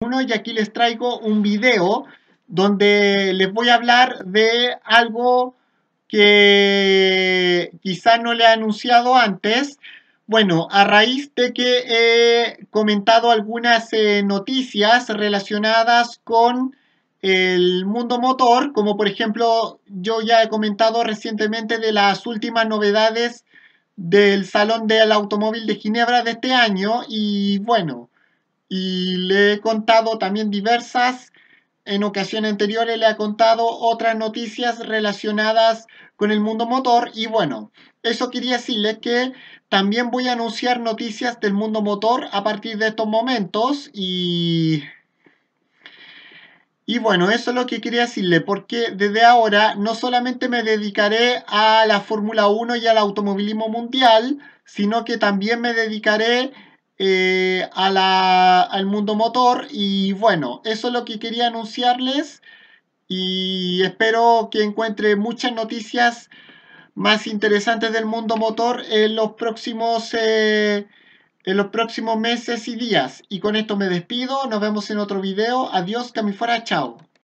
y aquí les traigo un video donde les voy a hablar de algo que quizá no le he anunciado antes. Bueno, a raíz de que he comentado algunas eh, noticias relacionadas con el mundo motor, como por ejemplo yo ya he comentado recientemente de las últimas novedades del Salón del Automóvil de Ginebra de este año y bueno, y le he contado también diversas, en ocasiones anteriores le he contado otras noticias relacionadas con el mundo motor. Y bueno, eso quería decirle que también voy a anunciar noticias del mundo motor a partir de estos momentos. Y y bueno, eso es lo que quería decirle, porque desde ahora no solamente me dedicaré a la Fórmula 1 y al automovilismo mundial, sino que también me dedicaré eh, a la, al mundo motor y bueno, eso es lo que quería anunciarles y espero que encuentre muchas noticias más interesantes del mundo motor en los próximos eh, en los próximos meses y días y con esto me despido, nos vemos en otro video, adiós, que fuera, chao